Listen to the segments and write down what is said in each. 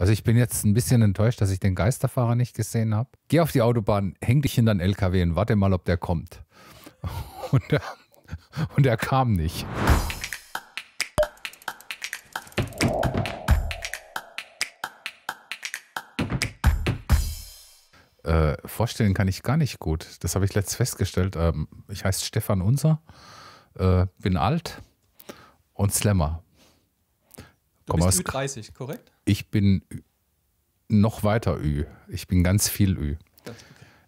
Also ich bin jetzt ein bisschen enttäuscht, dass ich den Geisterfahrer nicht gesehen habe. Geh auf die Autobahn, häng dich hinter den LKW und warte mal, ob der kommt. Und er, und er kam nicht. Äh, vorstellen kann ich gar nicht gut. Das habe ich letzt festgestellt. Ähm, ich heiße Stefan Unser, äh, bin alt und Slammer. Du bist aus, Ü30, korrekt? Ich bin noch weiter Ü. Ich bin ganz viel Ü.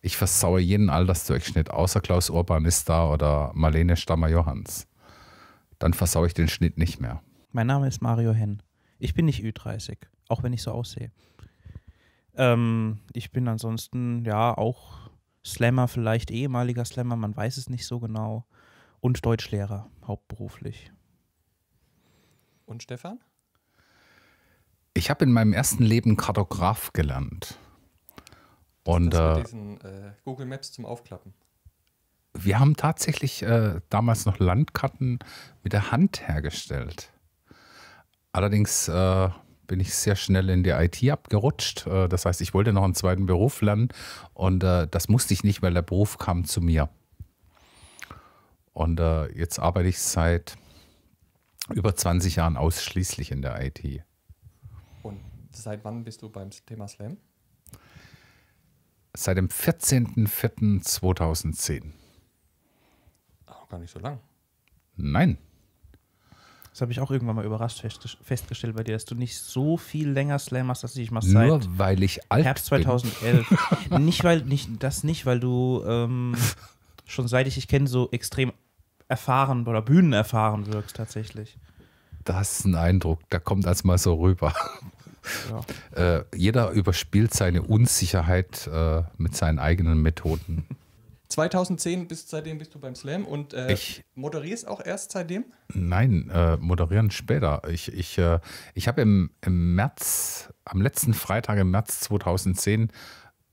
Ich versaue jeden Altersdurchschnitt, außer Klaus Urban ist da oder Marlene Stammer-Johanns. Dann versaue ich den Schnitt nicht mehr. Mein Name ist Mario Henn. Ich bin nicht Ü30, auch wenn ich so aussehe. Ähm, ich bin ansonsten ja auch Slammer, vielleicht ehemaliger Slammer, man weiß es nicht so genau. Und Deutschlehrer, hauptberuflich. Und Stefan? Ich habe in meinem ersten Leben Kartograf gelernt. Und das mit äh, diesen äh, Google Maps zum Aufklappen. Wir haben tatsächlich äh, damals noch Landkarten mit der Hand hergestellt. Allerdings äh, bin ich sehr schnell in die IT abgerutscht. Äh, das heißt, ich wollte noch einen zweiten Beruf lernen und äh, das musste ich nicht, weil der Beruf kam zu mir. Und jetzt arbeite ich seit über 20 Jahren ausschließlich in der IT. Seit wann bist du beim Thema Slam? Seit dem 14.04.2010. Auch gar nicht so lang. Nein. Das habe ich auch irgendwann mal überrascht festgestellt bei dir, dass du nicht so viel länger Slam machst, dass ich mal seit Nur weil ich alt Herbst 2011. Bin. nicht weil nicht das nicht, weil du ähm, schon seit ich dich kenne so extrem erfahren oder Bühnen erfahren wirkst tatsächlich. Das ist ein Eindruck, da kommt das mal so rüber. Äh, jeder überspielt seine Unsicherheit äh, mit seinen eigenen Methoden. 2010 bist seitdem bist du beim Slam und äh, ich, moderierst auch erst seitdem? Nein, äh, moderieren später. Ich, ich, äh, ich habe im, im März, am letzten Freitag im März 2010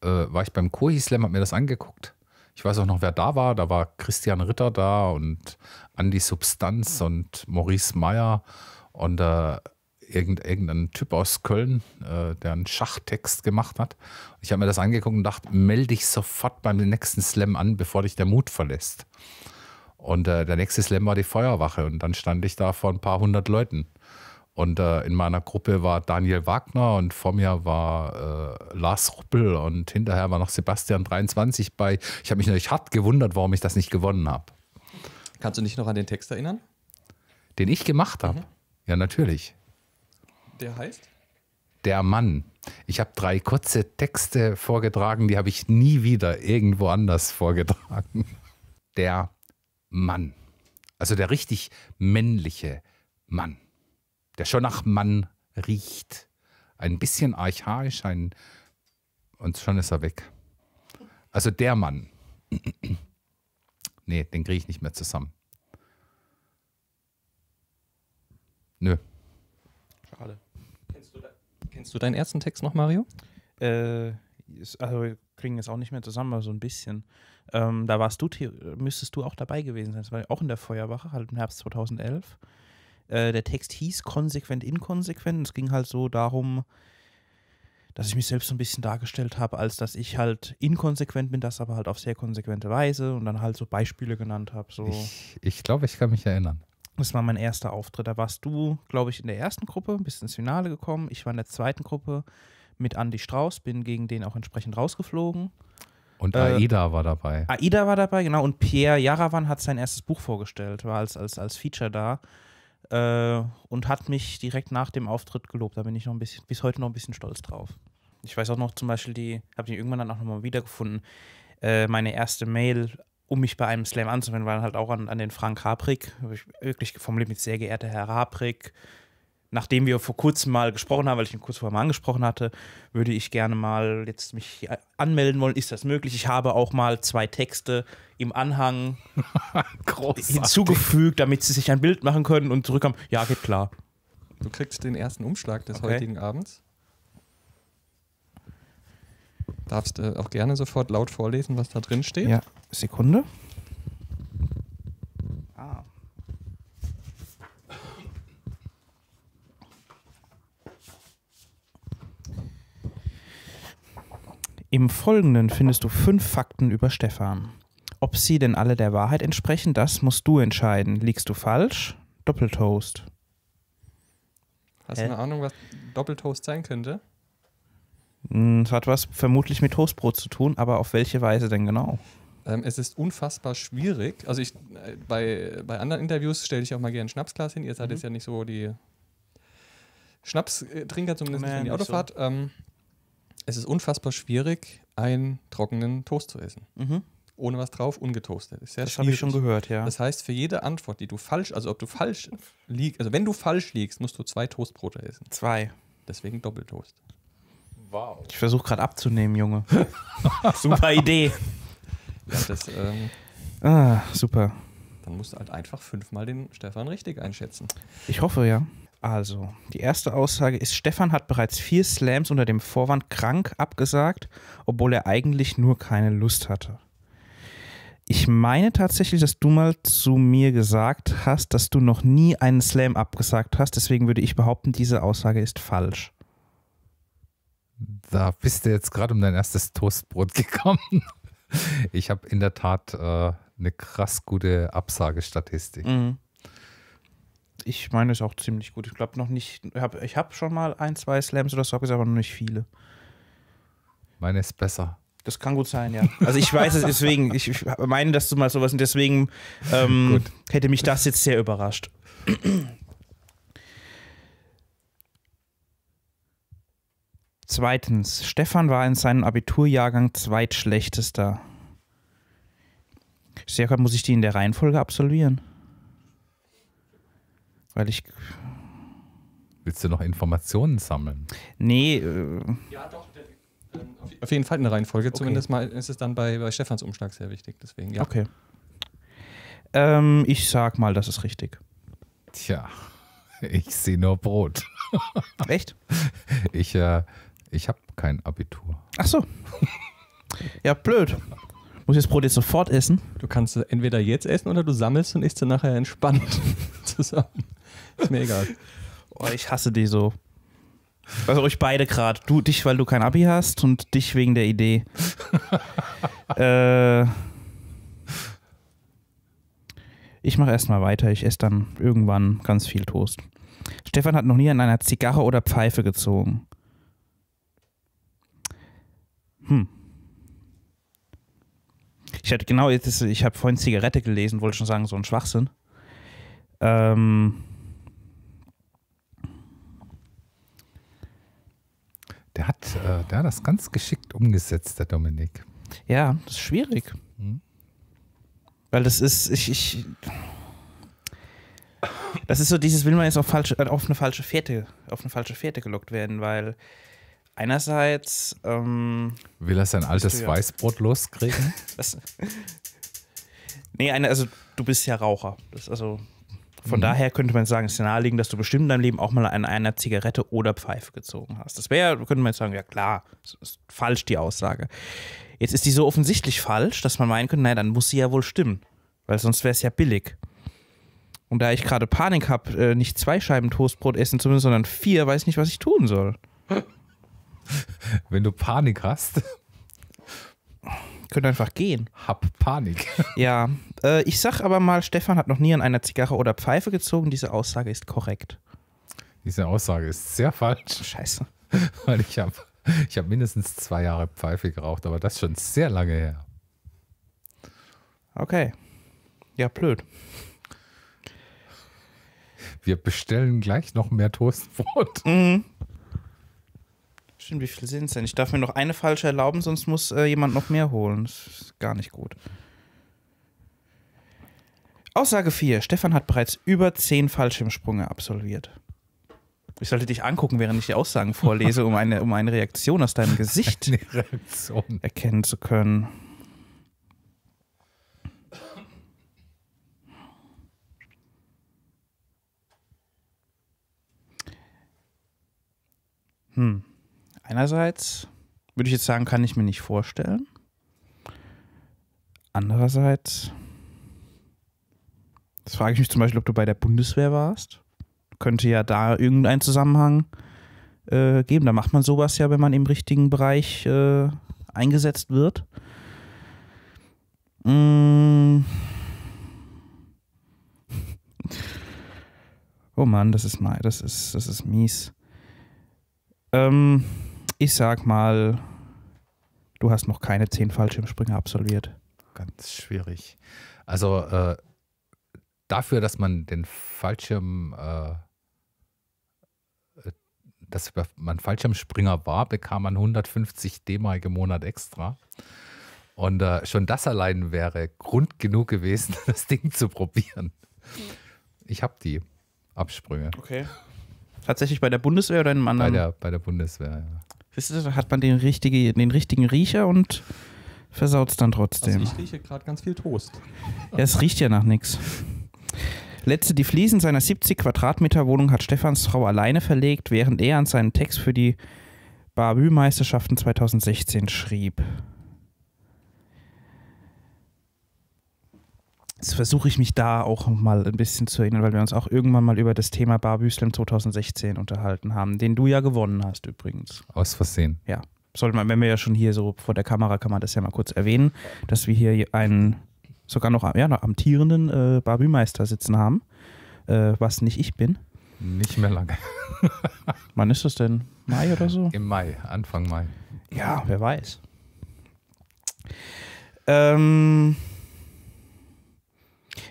äh, war ich beim Kohi Slam, habe mir das angeguckt. Ich weiß auch noch, wer da war. Da war Christian Ritter da und Andy Substanz und Maurice Meyer und äh, irgend, irgendein Typ aus Köln, äh, der einen Schachtext gemacht hat. Ich habe mir das angeguckt und dachte, melde dich sofort beim nächsten Slam an, bevor dich der Mut verlässt. Und äh, der nächste Slam war die Feuerwache und dann stand ich da vor ein paar hundert Leuten. Und äh, in meiner Gruppe war Daniel Wagner und vor mir war äh, Lars Ruppel und hinterher war noch Sebastian 23 bei. Ich habe mich natürlich hart gewundert, warum ich das nicht gewonnen habe. Kannst du dich noch an den Text erinnern? Den ich gemacht habe? Mhm. Ja, natürlich. Der heißt? Der Mann. Ich habe drei kurze Texte vorgetragen, die habe ich nie wieder irgendwo anders vorgetragen. Der Mann. Also der richtig männliche Mann, der schon nach Mann riecht. Ein bisschen archaisch, ein und schon ist er weg. Also der Mann. nee, den kriege ich nicht mehr zusammen. Nö. Kennst du deinen ersten Text noch, Mario? Äh, also wir kriegen jetzt auch nicht mehr zusammen, aber so ein bisschen. Ähm, da warst du, müsstest du auch dabei gewesen sein. Das war auch in der Feuerwache, halt im Herbst 2011. Äh, der Text hieß konsequent, inkonsequent. Es ging halt so darum, dass ich mich selbst so ein bisschen dargestellt habe, als dass ich halt inkonsequent bin, das aber halt auf sehr konsequente Weise und dann halt so Beispiele genannt habe. So. Ich, ich glaube, ich kann mich erinnern. Das war mein erster Auftritt. Da warst du, glaube ich, in der ersten Gruppe, bist ins Finale gekommen. Ich war in der zweiten Gruppe mit Andy Strauß, bin gegen den auch entsprechend rausgeflogen. Und äh, Aida äh, war dabei. Aida war dabei, genau. Und Pierre Jarawan hat sein erstes Buch vorgestellt, war als, als, als Feature da äh, und hat mich direkt nach dem Auftritt gelobt. Da bin ich noch ein bisschen, bis heute noch ein bisschen stolz drauf. Ich weiß auch noch zum Beispiel, die habe ich irgendwann dann auch nochmal wiedergefunden. Äh, meine erste Mail um mich bei einem Slam anzuwenden, weil halt auch an, an den Frank Habrig, wirklich formuliert mit sehr geehrter Herr Habrig, nachdem wir vor kurzem mal gesprochen haben, weil ich ihn kurz vorher mal angesprochen hatte, würde ich gerne mal jetzt mich anmelden wollen. Ist das möglich? Ich habe auch mal zwei Texte im Anhang hinzugefügt, damit sie sich ein Bild machen können und zurückkommen. Ja, geht klar. Du kriegst den ersten Umschlag des okay. heutigen Abends. Darfst äh, auch gerne sofort laut vorlesen, was da drin steht. Ja. Sekunde. Ah. Im Folgenden findest du fünf Fakten über Stefan. Ob sie denn alle der Wahrheit entsprechen, das musst du entscheiden. Liegst du falsch? Doppeltoast. Hast du eine Ahnung, was Doppeltoast sein könnte? Hm, es hat was vermutlich mit Toastbrot zu tun, aber auf welche Weise denn genau? Ähm, es ist unfassbar schwierig. Also ich äh, bei, bei anderen Interviews stelle ich auch mal gerne ein Schnapsglas hin. Ihr seid mhm. jetzt ja nicht so die Schnapstrinker, zumindest nicht in die Autofahrt. So. Ähm, es ist unfassbar schwierig, einen trockenen Toast zu essen. Mhm. Ohne was drauf, ungetoastet. Ist sehr das habe ich schon gehört, ja. Das heißt, für jede Antwort, die du falsch, also ob du falsch liegst, also wenn du falsch liegst, musst du zwei Toastbrote essen. Zwei. Deswegen Doppeltoast. Wow. Ich versuche gerade abzunehmen, Junge. Super Idee das, ähm, ah, super. Dann musst du halt einfach fünfmal den Stefan richtig einschätzen. Ich hoffe, ja. Also, die erste Aussage ist, Stefan hat bereits vier Slams unter dem Vorwand krank abgesagt, obwohl er eigentlich nur keine Lust hatte. Ich meine tatsächlich, dass du mal zu mir gesagt hast, dass du noch nie einen Slam abgesagt hast. Deswegen würde ich behaupten, diese Aussage ist falsch. Da bist du jetzt gerade um dein erstes Toastbrot gekommen. Ich habe in der Tat äh, eine krass gute Absagestatistik. Mhm. Ich meine, es auch ziemlich gut. Ich glaube noch nicht, hab, ich habe schon mal ein, zwei Slams oder so aber noch nicht viele. Meine ist besser. Das kann gut sein, ja. Also ich weiß es deswegen, ich, ich meine, dass du mal sowas und deswegen ähm, hätte mich das jetzt sehr überrascht. Zweitens, Stefan war in seinem Abiturjahrgang zweitschlechtester. Sehr gut, muss ich die in der Reihenfolge absolvieren? Weil ich. Willst du noch Informationen sammeln? Nee. Äh ja, doch. Ähm, Auf jeden Fall eine Reihenfolge. Okay. Zumindest mal ist es dann bei, bei Stefans Umschlag sehr wichtig. Deswegen, ja. Okay. Ähm, ich sag mal, das ist richtig. Tja, ich sehe nur Brot. Echt? Ich äh, ich habe kein Abitur. Ach so. ja, blöd. Muss ich das Brot jetzt sofort essen? Du kannst es entweder jetzt essen oder du sammelst und isst dann nachher entspannt zusammen. Ist mir egal. Oh, ich hasse dich so. Also euch beide gerade. Du, dich, weil du kein Abi hast und dich wegen der Idee. äh, ich mache erstmal weiter. Ich esse dann irgendwann ganz viel Toast. Stefan hat noch nie an einer Zigarre oder Pfeife gezogen. Hm. Ich hatte genau jetzt, ich habe vorhin Zigarette gelesen, wollte schon sagen, so ein Schwachsinn. Ähm. Der hat, äh, der hat das ganz geschickt umgesetzt, der Dominik. Ja, das ist schwierig. Hm. Weil das ist, ich, ich, das ist so dieses, will man jetzt auf, falsche, äh, auf eine falsche Fährte, auf eine falsche Fährte gelockt werden, weil Einerseits. Ähm, Will er sein altes Weißbrot loskriegen? das, nee, eine, also du bist ja Raucher. Das, also von mhm. daher könnte man sagen, es ist naheliegend, dass du bestimmt in deinem Leben auch mal an einer Zigarette oder Pfeife gezogen hast. Das wäre, könnte man jetzt sagen, ja klar, ist falsch die Aussage. Jetzt ist die so offensichtlich falsch, dass man meinen könnte, naja, dann muss sie ja wohl stimmen, weil sonst wäre es ja billig. Und da ich gerade Panik habe, äh, nicht zwei Scheiben Toastbrot essen zu müssen, sondern vier, weiß nicht, was ich tun soll. wenn du Panik hast. Könnt einfach gehen. Hab Panik. Ja, äh, ich sag aber mal, Stefan hat noch nie an einer Zigarre oder Pfeife gezogen. Diese Aussage ist korrekt. Diese Aussage ist sehr falsch. Scheiße. Weil ich habe ich hab mindestens zwei Jahre Pfeife geraucht, aber das schon sehr lange her. Okay. Ja, blöd. Wir bestellen gleich noch mehr Toastbrot. Mhm. Stimmt, wie viel sind es denn? Ich darf mir noch eine falsche erlauben, sonst muss äh, jemand noch mehr holen. Das ist gar nicht gut. Aussage 4. Stefan hat bereits über 10 Fallschirmsprünge absolviert. Ich sollte dich angucken, während ich die Aussagen vorlese, um eine, um eine Reaktion aus deinem Gesicht erkennen zu können. Hm. Einerseits würde ich jetzt sagen, kann ich mir nicht vorstellen. Andererseits, das frage ich mich zum Beispiel, ob du bei der Bundeswehr warst. Könnte ja da irgendein Zusammenhang äh, geben. Da macht man sowas ja, wenn man im richtigen Bereich äh, eingesetzt wird. Mmh. Oh Mann, das ist mal, das ist, das ist mies. Ähm, ich sag mal, du hast noch keine zehn Fallschirmspringer absolviert. Ganz schwierig. Also äh, dafür, dass man den Fallschirm, äh, äh dass man Fallschirmspringer war, bekam man 150 D-Mark im Monat extra. Und äh, schon das allein wäre Grund genug gewesen, das Ding zu probieren. Ich habe die Absprünge. Okay. Tatsächlich bei der Bundeswehr oder in einem anderen? Bei der, bei der Bundeswehr, ja. Wisst ihr, da hat man den, richtige, den richtigen Riecher und versaut es dann trotzdem. Also ich rieche gerade ganz viel Toast. Ja, es riecht ja nach nichts. Letzte, die Fliesen seiner 70 Quadratmeter Wohnung hat Stefans Frau alleine verlegt, während er an seinen Text für die Barbü-Meisterschaften 2016 schrieb. Jetzt versuche ich mich da auch mal ein bisschen zu erinnern, weil wir uns auch irgendwann mal über das Thema Barbie Slam 2016 unterhalten haben, den du ja gewonnen hast übrigens. Aus Versehen. Ja. Sollte man, wenn wir ja schon hier so vor der Kamera, kann man das ja mal kurz erwähnen, dass wir hier einen sogar noch, ja, noch amtierenden äh, Barbie-Meister sitzen haben, äh, was nicht ich bin. Nicht mehr lange. Wann ist das denn? Mai oder so? Im Mai, Anfang Mai. Ja, wer weiß. Ähm.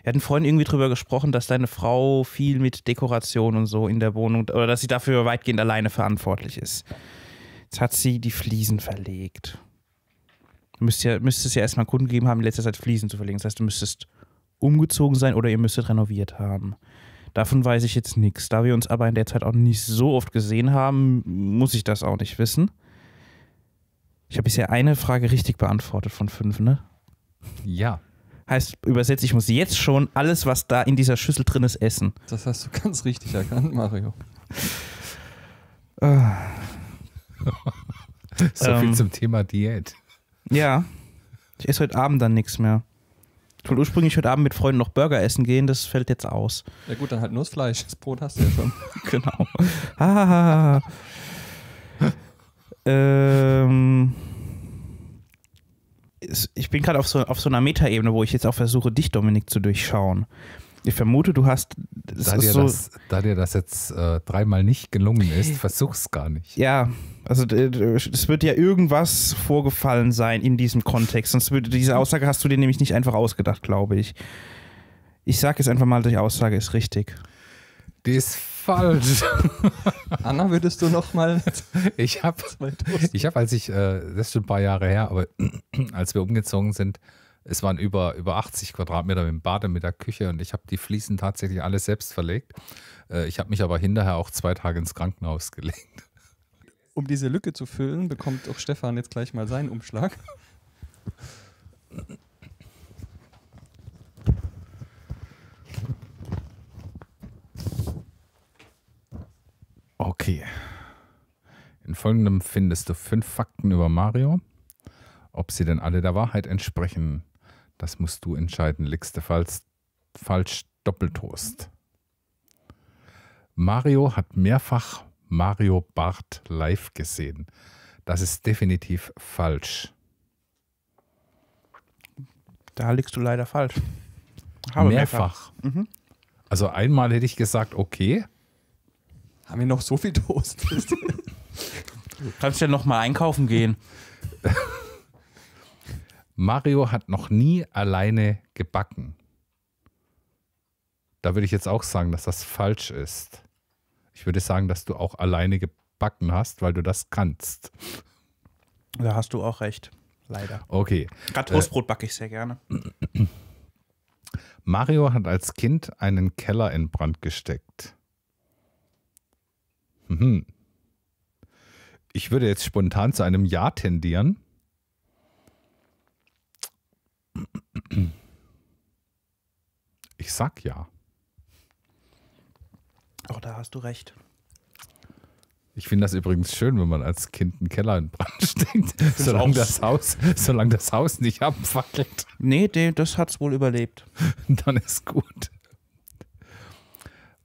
Wir hatten vorhin irgendwie drüber gesprochen, dass deine Frau viel mit Dekoration und so in der Wohnung oder dass sie dafür weitgehend alleine verantwortlich ist. Jetzt hat sie die Fliesen verlegt. Du müsst ja, müsstest ja erstmal Kunden gegeben haben, in letzter Zeit Fliesen zu verlegen. Das heißt, du müsstest umgezogen sein oder ihr müsstet renoviert haben. Davon weiß ich jetzt nichts. Da wir uns aber in der Zeit auch nicht so oft gesehen haben, muss ich das auch nicht wissen. Ich habe bisher eine Frage richtig beantwortet von fünf, ne? Ja. Heißt übersetzt, ich muss jetzt schon alles, was da in dieser Schüssel drin ist, essen. Das hast du ganz richtig erkannt, Mario. so viel ähm, zum Thema Diät. Ja. Ich esse heute Abend dann nichts mehr. Ich wollte ursprünglich heute Abend mit Freunden noch Burger essen gehen, das fällt jetzt aus. Ja gut, dann halt Nussfleisch. Das Brot hast du ja schon. genau. Ah. ähm ich bin gerade auf so, auf so einer Metaebene, wo ich jetzt auch versuche, dich, Dominik, zu durchschauen. Ich vermute, du hast. Da dir, so das, da dir, das, jetzt äh, dreimal nicht gelungen ist, äh. versuch's gar nicht. Ja, also es wird ja irgendwas vorgefallen sein in diesem Kontext. Sonst würde diese Aussage hast du dir nämlich nicht einfach ausgedacht, glaube ich. Ich sage jetzt einfach mal, die Aussage ist richtig. Die ist falsch. Anna, würdest du noch mal? Ich habe, ich habe, als ich, äh, das ist schon ein paar Jahre her, aber als wir umgezogen sind, es waren über, über 80 Quadratmeter mit dem Bade, mit der Küche und ich habe die Fliesen tatsächlich alles selbst verlegt. Äh, ich habe mich aber hinterher auch zwei Tage ins Krankenhaus gelegt. Um diese Lücke zu füllen, bekommt auch Stefan jetzt gleich mal seinen Umschlag. Okay. In folgendem findest du fünf Fakten über Mario. Ob sie denn alle der Wahrheit entsprechen, das musst du entscheiden. Liegste falsch, falsch Doppeltoast. Mario hat mehrfach Mario Bart live gesehen. Das ist definitiv falsch. Da liegst du leider falsch. Habe mehrfach. mehrfach. Mhm. Also einmal hätte ich gesagt, okay. Haben wir noch so viel Toast? Kannst ja noch mal einkaufen gehen. Mario hat noch nie alleine gebacken. Da würde ich jetzt auch sagen, dass das falsch ist. Ich würde sagen, dass du auch alleine gebacken hast, weil du das kannst. Da hast du auch recht. Leider. Okay. Gerade äh, Toastbrot äh, backe ich sehr gerne. Mario hat als Kind einen Keller in Brand gesteckt. Mhm. Ich würde jetzt spontan zu einem Ja tendieren. Ich sag ja. Oh, da hast du recht. Ich finde das übrigens schön, wenn man als Kind einen Keller in Brand steckt, solange das, Haus, solange das Haus nicht abfackelt. Nee, das hat es wohl überlebt. Dann ist gut.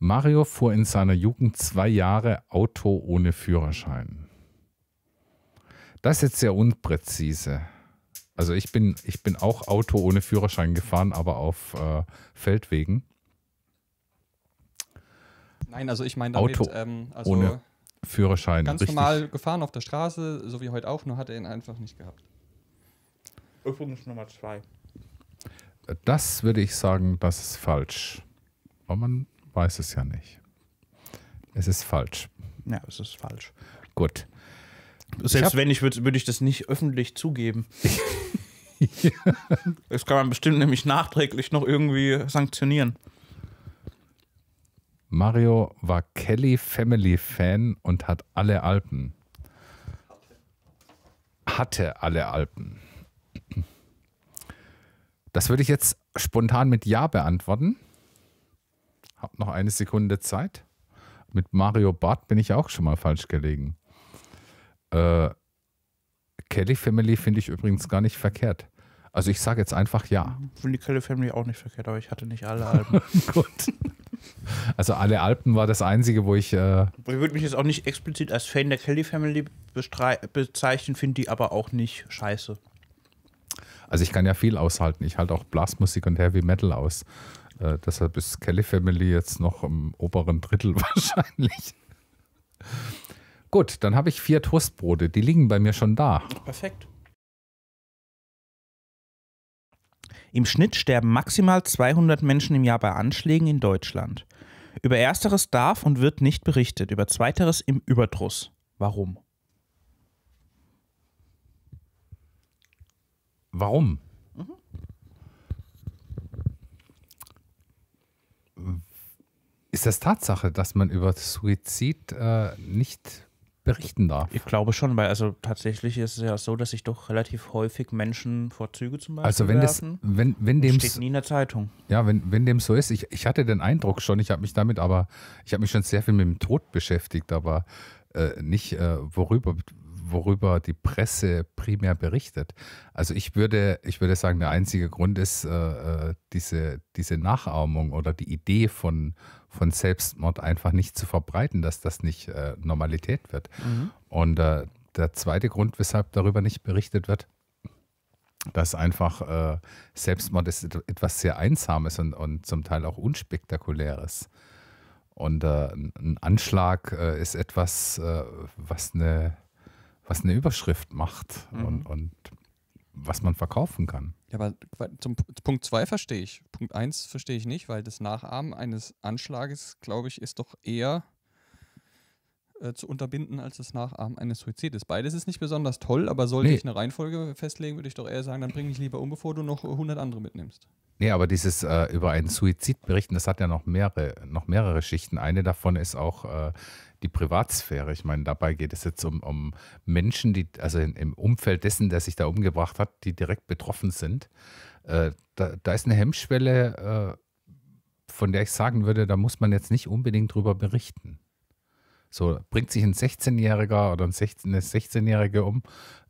Mario fuhr in seiner Jugend zwei Jahre Auto ohne Führerschein. Das ist jetzt sehr unpräzise. Also ich bin, ich bin auch Auto ohne Führerschein gefahren, aber auf äh, Feldwegen. Nein, also ich meine damit, Auto ähm, also ohne Führerschein. Ganz richtig. normal gefahren auf der Straße, so wie heute auch, nur hat er ihn einfach nicht gehabt. Übrigens Nummer zwei. Das würde ich sagen, das ist falsch. Aber man weiß es ja nicht. Es ist falsch. Ja, es ist falsch. Gut. Selbst ich wenn ich würde, würde ich das nicht öffentlich zugeben. ja. Das kann man bestimmt nämlich nachträglich noch irgendwie sanktionieren. Mario war Kelly Family Fan und hat alle Alpen. Hatte alle Alpen. Das würde ich jetzt spontan mit Ja beantworten. Hab noch eine Sekunde Zeit. Mit Mario Bart bin ich auch schon mal falsch gelegen. Äh, Kelly Family finde ich übrigens gar nicht verkehrt. Also ich sage jetzt einfach ja. Ich finde die Kelly Family auch nicht verkehrt, aber ich hatte nicht alle Alben. Gut. Also alle Alpen war das einzige, wo ich. Äh ich würde mich jetzt auch nicht explizit als Fan der Kelly Family bezeichnen, finde die aber auch nicht scheiße. Also ich kann ja viel aushalten. Ich halte auch Blasmusik und Heavy Metal aus. Äh, deshalb ist Kelly Family jetzt noch im oberen Drittel wahrscheinlich. Gut, dann habe ich vier Toastbrote. Die liegen bei mir schon da. Perfekt. Im Schnitt sterben maximal 200 Menschen im Jahr bei Anschlägen in Deutschland. Über ersteres darf und wird nicht berichtet, über zweiteres im Überdruss. Warum? Warum? Ist das Tatsache, dass man über Suizid äh, nicht berichten darf? Ich glaube schon, weil also tatsächlich ist es ja so, dass sich doch relativ häufig Menschen vor Züge zum Beispiel also wenn werfen. Das, wenn, wenn dem steht nie in der Zeitung. Ja, wenn, wenn dem so ist, ich, ich hatte den Eindruck schon, ich habe mich damit aber, ich habe mich schon sehr viel mit dem Tod beschäftigt, aber äh, nicht äh, worüber, worüber die Presse primär berichtet. Also ich würde, ich würde sagen, der einzige Grund ist äh, äh, diese, diese Nachahmung oder die Idee von, von Selbstmord einfach nicht zu verbreiten, dass das nicht äh, Normalität wird. Mhm. Und äh, der zweite Grund, weshalb darüber nicht berichtet wird, dass einfach äh, Selbstmord ist etwas sehr Einsames und, und zum Teil auch Unspektakuläres. Und äh, ein Anschlag äh, ist etwas, äh, was eine was eine Überschrift macht mhm. und, und was man verkaufen kann. Ja, aber zum Punkt 2 verstehe ich. Punkt 1 verstehe ich nicht, weil das Nachahmen eines Anschlages, glaube ich, ist doch eher äh, zu unterbinden als das Nachahmen eines Suizides. Beides ist nicht besonders toll, aber sollte nee. ich eine Reihenfolge festlegen, würde ich doch eher sagen, dann bringe ich lieber um, bevor du noch 100 andere mitnimmst. Nee, aber dieses äh, über einen Suizid berichten, das hat ja noch mehrere, noch mehrere Schichten. Eine davon ist auch, äh, die Privatsphäre. Ich meine, dabei geht es jetzt um, um Menschen, die, also im Umfeld dessen, der sich da umgebracht hat, die direkt betroffen sind. Äh, da, da, ist eine Hemmschwelle, äh, von der ich sagen würde, da muss man jetzt nicht unbedingt drüber berichten. So, bringt sich ein 16-Jähriger oder ein 16, eine 16-Jährige um,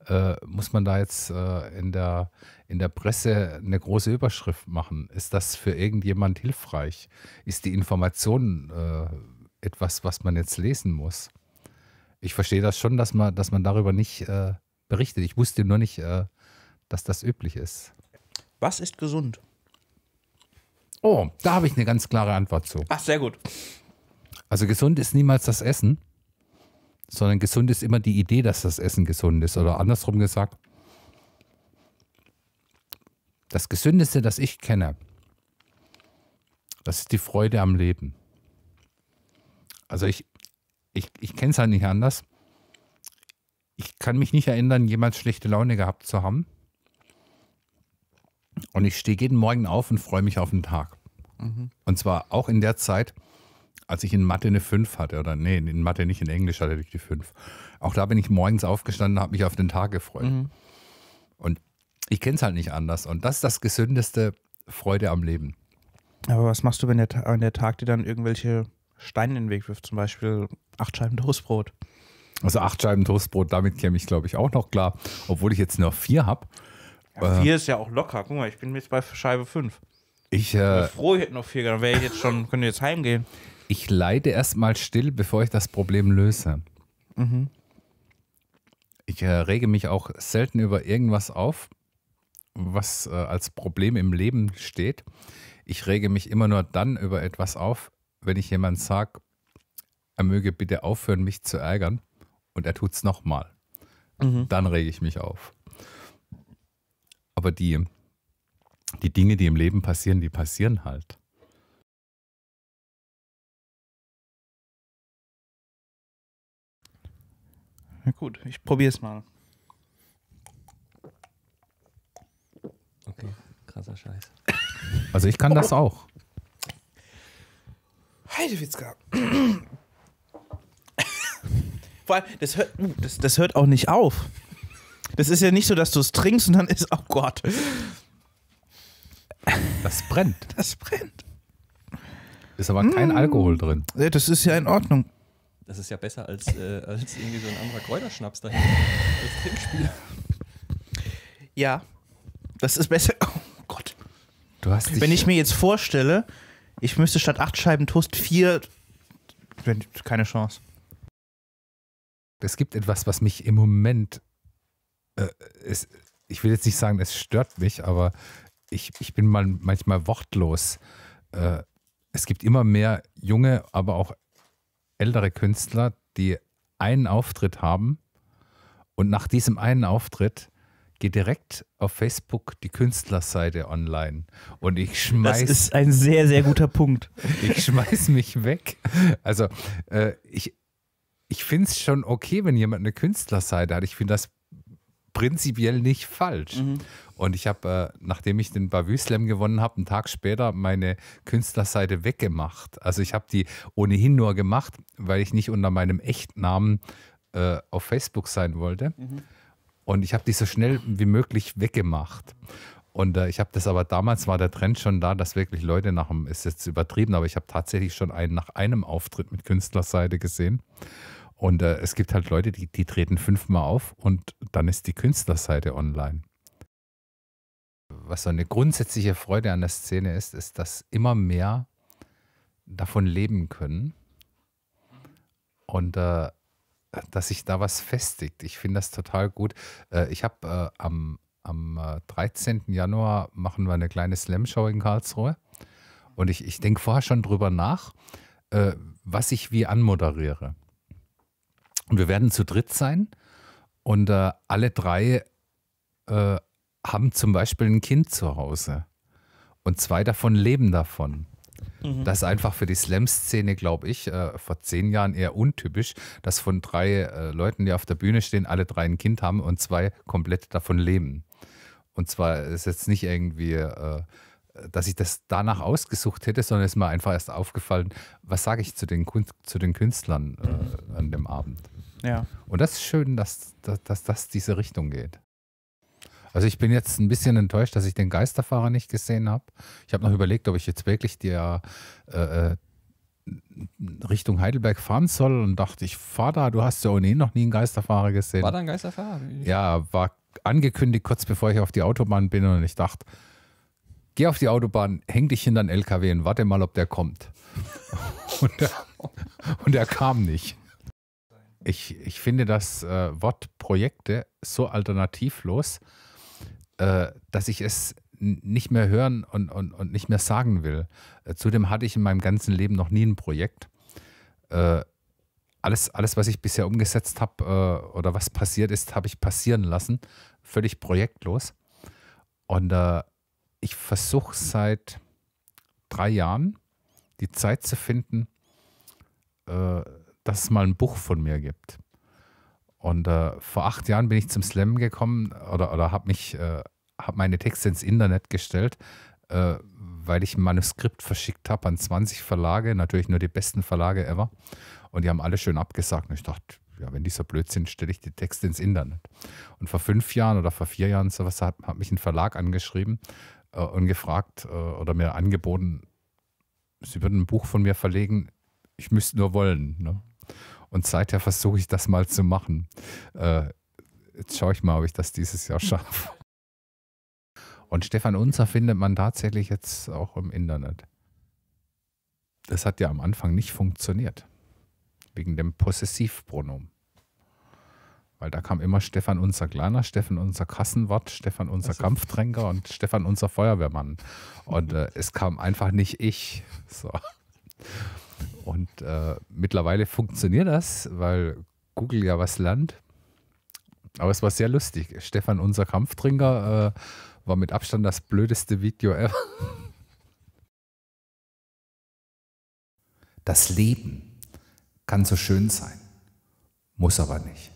äh, muss man da jetzt äh, in, der, in der Presse eine große Überschrift machen? Ist das für irgendjemand hilfreich? Ist die Information äh, etwas, was man jetzt lesen muss. Ich verstehe das schon, dass man, dass man darüber nicht äh, berichtet. Ich wusste nur nicht, äh, dass das üblich ist. Was ist gesund? Oh, da habe ich eine ganz klare Antwort zu. Ach, sehr gut. Also gesund ist niemals das Essen, sondern gesund ist immer die Idee, dass das Essen gesund ist. Oder andersrum gesagt, das Gesündeste, das ich kenne, das ist die Freude am Leben. Also ich, ich, ich kenne es halt nicht anders. Ich kann mich nicht erinnern, jemals schlechte Laune gehabt zu haben. Und ich stehe jeden Morgen auf und freue mich auf den Tag. Mhm. Und zwar auch in der Zeit, als ich in Mathe eine 5 hatte. Oder nee, in Mathe nicht, in Englisch hatte ich die 5. Auch da bin ich morgens aufgestanden und habe mich auf den Tag gefreut. Mhm. Und ich kenne es halt nicht anders. Und das ist das gesündeste Freude am Leben. Aber was machst du, wenn der, wenn der Tag dir dann irgendwelche Stein in den Weg wirft, zum Beispiel acht Scheiben Toastbrot. Also acht Scheiben Toastbrot, damit käme ich, glaube ich, auch noch klar, obwohl ich jetzt nur vier habe. Ja, vier äh, ist ja auch locker. Guck mal, ich bin jetzt bei Scheibe fünf. Ich, äh, ich froh, ich hätte noch vier, dann wäre ich jetzt schon, könnte jetzt heimgehen. Ich leide erstmal still, bevor ich das Problem löse. Mhm. Ich äh, rege mich auch selten über irgendwas auf, was äh, als Problem im Leben steht. Ich rege mich immer nur dann über etwas auf, wenn ich jemand sage, er möge bitte aufhören, mich zu ärgern, und er tut es nochmal, mhm. dann rege ich mich auf. Aber die, die Dinge, die im Leben passieren, die passieren halt. Na gut, ich probiere es mal. Okay, krasser Scheiß. Also ich kann das auch. Heidewitzka. Vor allem, das hört, uh, das, das hört auch nicht auf. Das ist ja nicht so, dass du es trinkst und dann ist, oh Gott. Das brennt. Das brennt. Ist aber kein mm. Alkohol drin. Ja, das ist ja in Ordnung. Das ist ja besser als, äh, als irgendwie so ein anderer Kräuterschnaps dahin. Als Trinkspiel. Ja, das ist besser. Oh Gott. Du hast Wenn ich mir jetzt vorstelle, ich müsste statt acht Scheiben Toast vier. Keine Chance. Es gibt etwas, was mich im Moment. Äh, es, ich will jetzt nicht sagen, es stört mich, aber ich, ich bin mal manchmal wortlos. Äh, es gibt immer mehr junge, aber auch ältere Künstler, die einen Auftritt haben und nach diesem einen Auftritt gehe direkt auf Facebook die Künstlerseite online und ich schmeiß. Das ist ein sehr, sehr guter Punkt. ich schmeiß mich weg. Also äh, ich, ich finde es schon okay, wenn jemand eine Künstlerseite hat. Ich finde das prinzipiell nicht falsch. Mhm. Und ich habe, äh, nachdem ich den Bavü Slam gewonnen habe, einen Tag später meine Künstlerseite weggemacht. Also ich habe die ohnehin nur gemacht, weil ich nicht unter meinem Echtnamen äh, auf Facebook sein wollte. Mhm. Und ich habe die so schnell wie möglich weggemacht. Und äh, ich habe das aber damals war der Trend schon da, dass wirklich Leute nach dem, ist jetzt übertrieben, aber ich habe tatsächlich schon einen nach einem Auftritt mit Künstlerseite gesehen. Und äh, es gibt halt Leute, die, die treten fünfmal auf und dann ist die Künstlerseite online. Was so eine grundsätzliche Freude an der Szene ist, ist, dass immer mehr davon leben können. Und äh, dass sich da was festigt. Ich finde das total gut. Äh, ich habe äh, am, am 13. Äh, Januar machen wir eine kleine Slam-Show in Karlsruhe. Und ich, ich denke vorher schon drüber nach, äh, was ich wie anmoderiere. Und wir werden zu dritt sein. Und äh, alle drei äh, haben zum Beispiel ein Kind zu Hause. Und zwei davon leben davon. Mhm. Das ist einfach für die Slam-Szene, glaube ich, äh, vor zehn Jahren eher untypisch, dass von drei äh, Leuten, die auf der Bühne stehen, alle drei ein Kind haben und zwei komplett davon leben. Und zwar ist jetzt nicht irgendwie, äh, dass ich das danach ausgesucht hätte, sondern es ist mir einfach erst aufgefallen, was sage ich zu den, Kunst, zu den Künstlern mhm. an dem Abend. Ja. Und das ist schön, dass, dass, dass das diese Richtung geht. Also ich bin jetzt ein bisschen enttäuscht, dass ich den Geisterfahrer nicht gesehen habe. Ich habe noch überlegt, ob ich jetzt wirklich der äh, äh, Richtung Heidelberg fahren soll und dachte ich, fahre da, du hast ja ohnehin noch nie einen Geisterfahrer gesehen. War da ein Geisterfahrer? Ja, war angekündigt, kurz bevor ich auf die Autobahn bin und ich dachte, geh auf die Autobahn, häng dich hinter den LKW und warte mal, ob der kommt. und, er, und, er, kam nicht. Ich, ich finde das äh, Wort Projekte so alternativlos. Äh, dass ich es nicht mehr hören und, und, und nicht mehr sagen will. Äh, zudem hatte ich in meinem ganzen Leben noch nie ein Projekt. Äh, alles, alles, was ich bisher umgesetzt habe oder was passiert ist, habe ich passieren lassen. Völlig projektlos. Und ich versuche seit drei Jahren die Zeit zu finden, dass es mal ein Buch von mir gibt. Und äh, vor acht Jahren bin ich zum Slam gekommen oder, oder habe mich, äh, habe meine Texte ins Internet gestellt, äh, weil ich ein Manuskript verschickt habe an 20 Verlage, natürlich nur die besten Verlage ever. Und die haben alle schön abgesagt. Und ich dachte, ja, wenn die so blöd sind, stelle ich die Texte ins Internet. Und vor fünf Jahren oder vor vier Jahren sowas hat, hat mich ein Verlag angeschrieben äh, und gefragt äh, oder mir angeboten, sie würden ein Buch von mir verlegen, ich müsste nur wollen. Ne? Und seither versuche ich das mal zu machen. Äh, jetzt schaue ich mal, ob ich das dieses Jahr schaffe. Und Stefan Unser findet man tatsächlich jetzt auch im Internet. Das hat ja am Anfang nicht funktioniert. Wegen dem Possessivpronomen. Weil da kam immer Stefan Unser Kleiner, Stefan Unser Kassenwart, Stefan Unser also Kampftränker und Stefan Unser Feuerwehrmann. Und äh, es kam einfach nicht ich. So. Und äh, mittlerweile funktioniert das, weil Google ja was lernt. Aber es war sehr lustig. Stefan, unser Kampftrinker, äh, war mit Abstand das blödeste Video ever. Das Leben kann so schön sein, muss aber nicht.